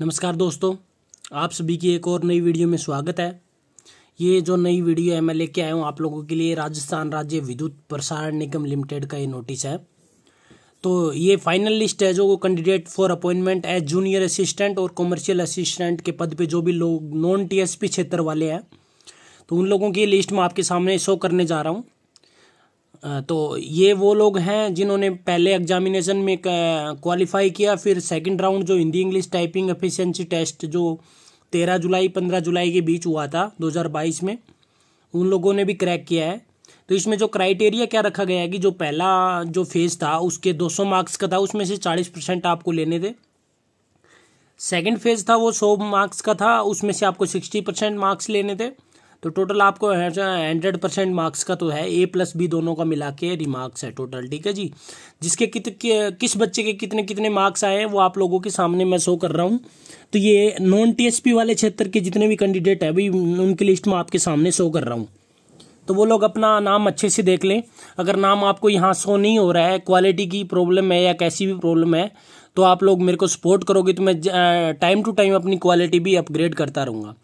नमस्कार दोस्तों आप सभी की एक और नई वीडियो में स्वागत है ये जो नई वीडियो है मैं लेके आया हूँ आप लोगों के लिए राजस्थान राज्य विद्युत प्रसारण निगम लिमिटेड का ये नोटिस है तो ये फाइनल लिस्ट है जो candidate for appointment as junior assistant और कॉमर्शियल असिस्टेंट के पद पे जो भी लोग नॉन टी क्षेत्र वाले हैं तो उन लोगों की लिस्ट मैं आपके सामने शो करने जा रहा हूँ तो ये वो लोग हैं जिन्होंने पहले एग्जामिनेशन में क्वालिफाई किया फिर सेकंड राउंड जो Hindi English typing efficiency test जो तेरह जुलाई पंद्रह जुलाई के बीच हुआ था 2022 में उन लोगों ने भी क्रैक किया है तो इसमें जो क्राइटेरिया क्या रखा गया है कि जो पहला जो फेज़ था उसके 200 मार्क्स का था उसमें से 40 परसेंट आपको लेने थे सेकेंड फेज़ था वो सौ मार्क्स का था उसमें से आपको सिक्सटी परसेंट मार्क्स लेने थे तो टोटल आपको हंड्रेड परसेंट मार्क्स का तो है ए प्लस बी दोनों का मिला के रिमार्क्स है टोटल ठीक है जी जिसके कित किस बच्चे के कितने कितने मार्क्स आए हैं वो आप लोगों के सामने मैं शो कर रहा हूँ तो ये नॉन टीएसपी वाले क्षेत्र के जितने भी कैंडिडेट हैं भाई उनकी लिस्ट में आपके सामने शो कर रहा हूँ तो वो लोग अपना नाम अच्छे से देख लें अगर नाम आपको यहाँ शो नहीं हो रहा है क्वालिटी की प्रॉब्लम है या कैसी भी प्रॉब्लम है तो आप लोग मेरे को सपोर्ट करोगे तो मैं टाइम टू टाइम अपनी क्वालिटी भी अपग्रेड करता रहूँगा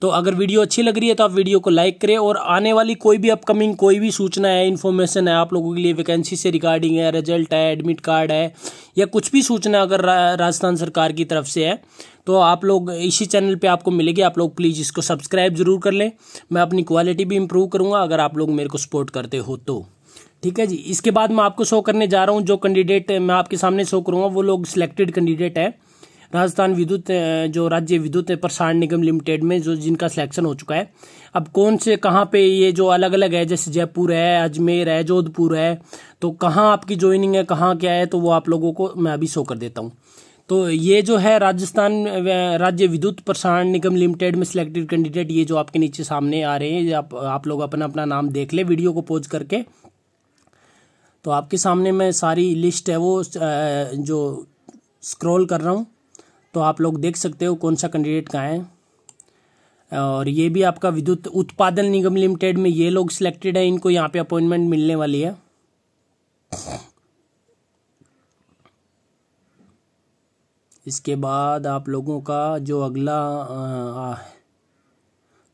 तो अगर वीडियो अच्छी लग रही है तो आप वीडियो को लाइक करें और आने वाली कोई भी अपकमिंग कोई भी सूचना है इन्फॉर्मेशन है आप लोगों के लिए वैकेंसी से रिगार्डिंग है रिजल्ट है एडमिट कार्ड है या कुछ भी सूचना अगर राजस्थान सरकार की तरफ से है तो आप लोग इसी चैनल पे आपको मिलेगी आप लोग प्लीज़ इसको सब्सक्राइब जरूर कर लें मैं अपनी क्वालिटी भी इम्प्रूव करूँगा अगर आप लोग मेरे को सपोर्ट करते हो तो ठीक है जी इसके बाद मैं आपको शो करने जा रहा हूँ जो कैंडिडेट मैं आपके सामने शो करूँगा वो लोग सिलेक्टेड कैंडिडेट है राजस्थान विद्युत जो राज्य विद्युत प्रसारण निगम लिमिटेड में जो जिनका सिलेक्शन हो चुका है अब कौन से कहाँ पे ये जो अलग अलग है जैसे जयपुर है अजमेर है जोधपुर है तो कहाँ आपकी ज्वाइनिंग है कहाँ क्या है तो वो आप लोगों को मैं अभी शो कर देता हूँ तो ये जो है राजस्थान राज्य विद्युत प्रसारण निगम लिमिटेड में सिलेक्टेड कैंडिडेट ये जो आपके नीचे सामने आ रहे हैं आप, आप लोग अपना अपना नाम देख ले वीडियो को पोज करके तो आपके सामने मैं सारी लिस्ट है वो जो स्क्रॉल कर रहा हूँ तो आप लोग देख सकते हो कौन सा कैंडिडेट कहाँ है और ये भी आपका विद्युत उत्पादन निगम लिमिटेड में ये लोग सिलेक्टेड है इनको यहाँ पे अपॉइंटमेंट मिलने वाली है इसके बाद आप लोगों का जो अगला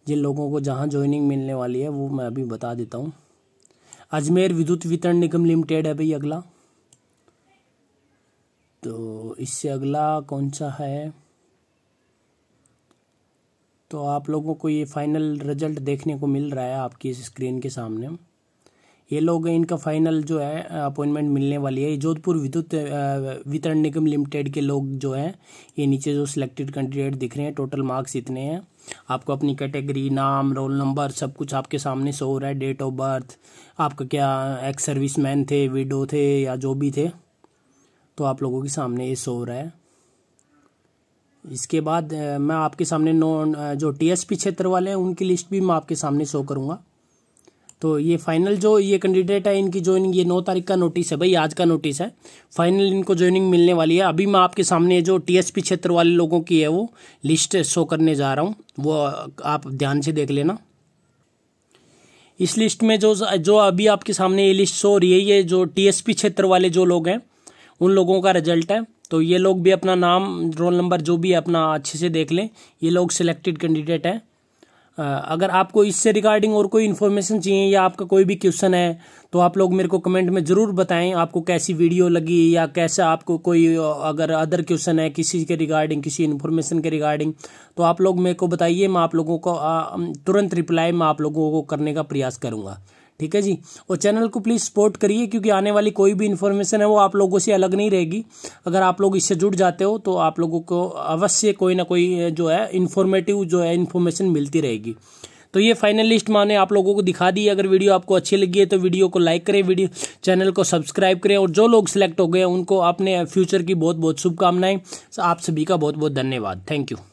जिन लोगों को जहाँ ज्वाइनिंग मिलने वाली है वो मैं अभी बता देता हूँ अजमेर विद्युत वितरण निगम लिमिटेड है भाई अगला तो इससे अगला कौन सा है तो आप लोगों को ये फाइनल रिजल्ट देखने को मिल रहा है आपकी इस स्क्रीन के सामने ये लोग इनका फाइनल जो है अपॉइंटमेंट मिलने वाली है जोधपुर विद्युत वितरण निगम लिमिटेड के लोग जो हैं ये नीचे जो सिलेक्टेड कैंडिडेट दिख रहे हैं टोटल मार्क्स इतने हैं आपको अपनी कैटेगरी नाम रोल नंबर सब कुछ आपके सामने शो हो रहा है डेट ऑफ बर्थ आपका क्या एक्स सर्विस मैन थे विडो थे या जो भी थे तो आप लोगों के सामने ये शो हो रहा है इसके बाद मैं आपके सामने नॉन जो टीएसपी क्षेत्र वाले हैं उनकी लिस्ट भी मैं आपके सामने शो करूँगा तो ये फाइनल जो ये कैंडिडेट है इनकी ज्वाइनिंग ये नौ तारीख का नोटिस है भाई आज का नोटिस है फाइनल इनको ज्वाइनिंग मिलने वाली है अभी मैं आपके सामने जो टीएसपी क्षेत्र वाले लोगों की है वो लिस्ट शो करने जा रहा हूँ वो आप ध्यान से देख लेना इस लिस्ट में जो जो अभी आपके सामने ये लिस्ट शो हो रही है ये जो टी क्षेत्र वाले जो लोग हैं उन लोगों का रिजल्ट है तो ये लोग भी अपना नाम रोल नंबर जो भी है अपना अच्छे से देख लें ये लोग सिलेक्टेड कैंडिडेट हैं अगर आपको इससे रिगार्डिंग और कोई इन्फॉर्मेशन चाहिए या आपका कोई भी क्वेश्चन है तो आप लोग मेरे को कमेंट में ज़रूर बताएं आपको कैसी वीडियो लगी या कैसा आपको कोई अगर अदर क्वेश्चन है किसी के रिगार्डिंग किसी इन्फॉर्मेशन के रिगार्डिंग तो आप लोग मेरे को बताइए मैं आप लोगों को तुरंत रिप्लाई मैं आप लोगों को करने का प्रयास करूँगा ठीक है जी और चैनल को प्लीज़ सपोर्ट करिए क्योंकि आने वाली कोई भी इन्फॉर्मेशन है वो आप लोगों से अलग नहीं रहेगी अगर आप लोग इससे जुड़ जाते हो तो आप लोगों को अवश्य कोई ना कोई जो है इन्फॉर्मेटिव जो है इन्फॉर्मेशन मिलती रहेगी तो ये फाइनल लिस्ट मैंने आप लोगों को दिखा दी अगर वीडियो आपको अच्छी लगी है तो वीडियो को लाइक करें वीडियो चैनल को सब्सक्राइब करें और जो लोग सिलेक्ट हो गए उनको अपने फ्यूचर की बहुत बहुत शुभकामनाएं आप सभी का बहुत बहुत धन्यवाद थैंक यू